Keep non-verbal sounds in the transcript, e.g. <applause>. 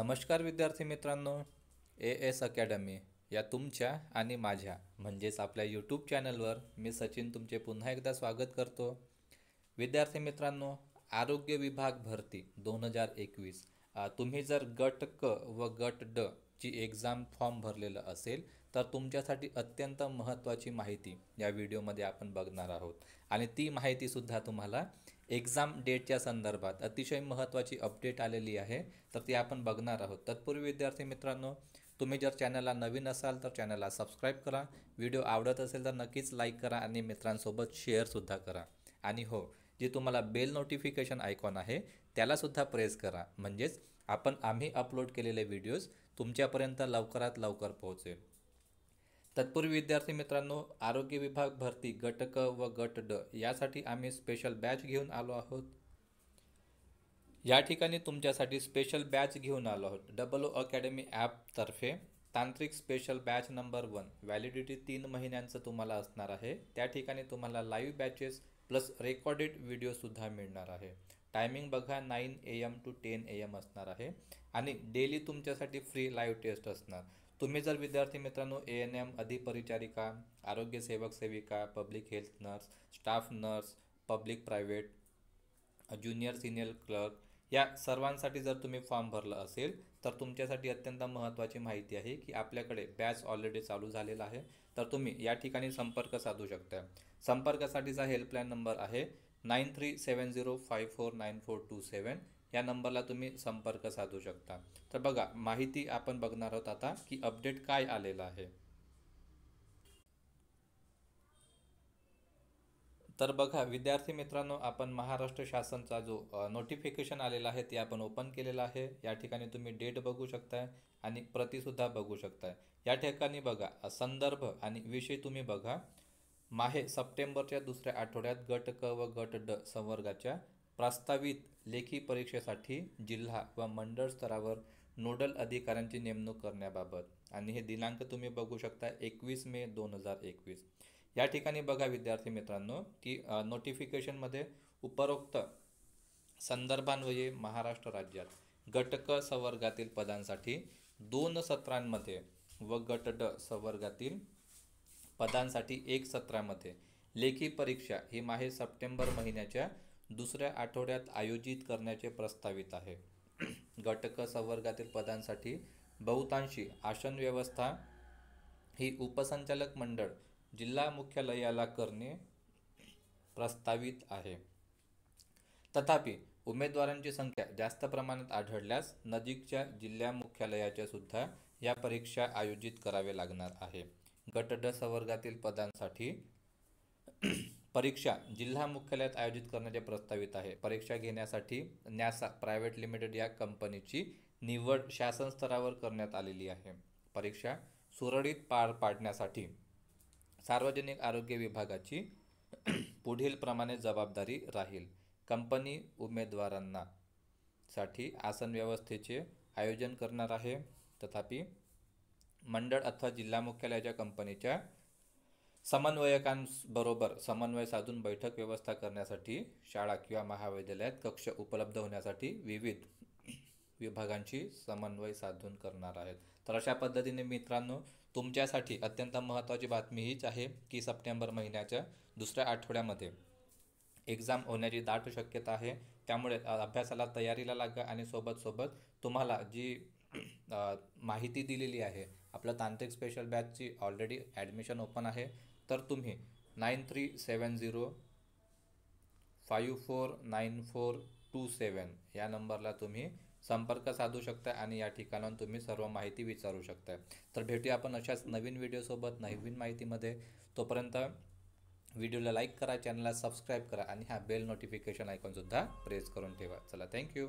नमस्कार विद्यार्थी मित्रांनो ए एस अकॅडमी या तुमच्या आणि माझ्या म्हणजेच आपल्या यूट्यूब चॅनलवर मी सचिन तुमचे पुन्हा एकदा स्वागत करतो विद्यार्थी मित्रांनो आरोग्य विभाग भरती दोन हजार एकवीस तुम्ही जर गट क व गट ड ची एक्झाम फॉर्म भरलेलं असेल तर तुमच्यासाठी अत्यंत महत्त्वाची माहिती या व्हिडिओमध्ये आपण बघणार आहोत आणि ती माहितीसुद्धा तुम्हाला एक्झाम डेटच्या संदर्भात अतिशय महत्त्वाची अपडेट आलेली आहे तर ती आपण बघणार आहोत तत्पूर्वी विद्यार्थी मित्रांनो तुम्ही जर चॅनलला नवीन असाल तर चॅनलला सबस्क्राईब करा व्हिडिओ आवडत असेल तर नक्कीच लाईक करा आणि मित्रांसोबत शेअरसुद्धा करा आणि हो जे तुम्हाला बेल नोटिफिकेशन आयकॉन आहे त्याला सुद्धा प्रेस करा म्हणजेच आपण आम्ही अपलोड केलेले व्हिडिओज तुमच्यापर्यंत लवकरात लवकर पोहोचेल तत्पूर्वी विद्यार्थी मित्रांनो आरोग्य विभाग भरती गट क व गट ड यासाठी आम्ही स्पेशल बॅच घेऊन आलो आहोत या ठिकाणी तुमच्यासाठी स्पेशल बॅच घेऊन आलो आहोत डबल ओ अकॅडमी ॲपतर्फे तांत्रिक special batch number one validity तीन महिन्यांचं तुम्हाला असणार आहे त्या ठिकाणी तुम्हाला लाईव्ह बॅचेस प्लस रेकॉर्डेड व्हिडिओसुद्धा मिळणार आहे टायमिंग बघा nine A M to ten A M असणार आहे आणि डेली तुमच्यासाठी फ्री लाईव्ह टेस्ट असणार तुम्ही जर विद्यार्थी मित्रांनो ए एन एम अधिपरिचारिका आरोग्य सेवक सेविका public health nurse staff nurse public private junior senior clerk या सर्वांसाठी जर तुम्ही फॉर्म भरला असेल तर तुमच्यासाठी अत्यंत महत्त्वाची माहिती आहे की आपल्याकडे बॅच ऑलरेडी चालू झालेला आहे तर तुम्ही या ठिकाणी संपर्क साधू शकता संपर्कासाठीचा हेल्पलाईन नंबर आहे nine three seven zero five four nine four two seven या नंबरला तुम्ही संपर्क साधू शकता तर बघा माहिती आपण बघणार आहोत आता की अपडेट काय आलेलं आहे तर बघा विद्यार्थी मित्रांनो आपण महाराष्ट्र शासनचा जो नोटिफिकेशन आलेला आहे ते आपण ओपन केलेला आहे या ठिकाणी तुम्ही डेट बघू शकताय आणि प्रतिसुद्धा बघू शकताय या ठिकाणी बघा संदर्भ आणि विषय तुम्ही बघा माहे सप्टेंबरच्या दुसऱ्या आठवड्यात गट क व गट ड संवर्गाच्या प्रस्तावित लेखी परीक्षेसाठी जिल्हा व मंडळ स्तरावर नोडल अधिकाऱ्यांची नेमणूक करण्याबाबत आणि हे दिनांक तुम्ही बघू शकता एकवीस मे दोन हजार एकवीस या ठिकाणी बघा विद्यार्थी मित्रांनो की नोटिफिकेशनमध्ये उपरोक्त संदर्भान्वये महाराष्ट्र राज्यात गट क संवर्गातील पदांसाठी दोन सत्रांमध्ये व गट ड संवर्गातील पदांसाठी एक सत्रामध्ये लेखी परीक्षा ही माहे सप्टेंबर महिन्याच्या दुसऱ्या आठवड्यात आयोजित करण्याचे प्रस्तावित आहे गट क संवर्गातील पदांसाठी बहुतांशी आसन व्यवस्था ही उपसंचालक मंडळ जिल्हा मुख्यालयाला करणे प्रस्तावित आहे तथापि उमेदवारांची संख्या जास्त प्रमाणात आढळल्यास नजीकच्या जिल्हा मुख्यालयाच्या सुद्धा या परीक्षा आयोजित करावे लागणार आहे गट ड सवर्गातील पदांसाठी <clears throat> परीक्षा जिल्हा मुख्यालयात आयोजित करण्याचे प्रस्तावित आहे परीक्षा घेण्यासाठी न्यासा प्रायव्हेट लिमिटेड या कंपनीची निवड शासन स्तरावर करण्यात आलेली आहे परीक्षा सुरळीत पार पाडण्यासाठी सार्वजनिक आरोग्य विभागाची पुढील प्रमाणे जबाबदारी राहील कंपनी उमेदवारांना साठी आसन व्यवस्थेचे आयोजन करणार आहे तथापि मंडळ अथवा जिल्हा मुख्यालयाच्या कंपनीच्या समन्वयकांबरोबर समन्वय साधून बैठक व्यवस्था करण्यासाठी शाळा किंवा महाविद्यालयात कक्ष उपलब्ध होण्यासाठी विविध विभागांशी समन्वय साधून करणार आहेत तर अशा पद्धतीने मित्रांनो तुमच्यासाठी अत्यंत महत्त्वाची बातमी हीच आहे की सप्टेंबर महिन्याच्या दुसऱ्या आठवड्यामध्ये एक्झाम होण्याची दाट शक्यता आहे त्यामुळे अभ्यासाला तयारीला लागा आणि सोबत सोबत तुम्हाला जी माहिती दिलेली आहे आपलं तांत्रिक स्पेशल बॅचची ऑलरेडी ॲडमिशन ओपन आहे तर तुम्ही nine three seven zero five four nine four two seven या नंबरला तुम्ही संपर्क साधू शकता आणि या ठिकाणाहून तुम्ही सर्व माहिती विचारू शकता तर भेटूया आपण अशाच नवीन व्हिडिओसोबत नवीन माहितीमध्ये तोपर्यंत व्हिडिओला लाईक करा चॅनलला सबस्क्राईब करा आणि हा बेल नोटिफिकेशन आयकॉनसुद्धा प्रेस करून ठेवा चला थँक्यू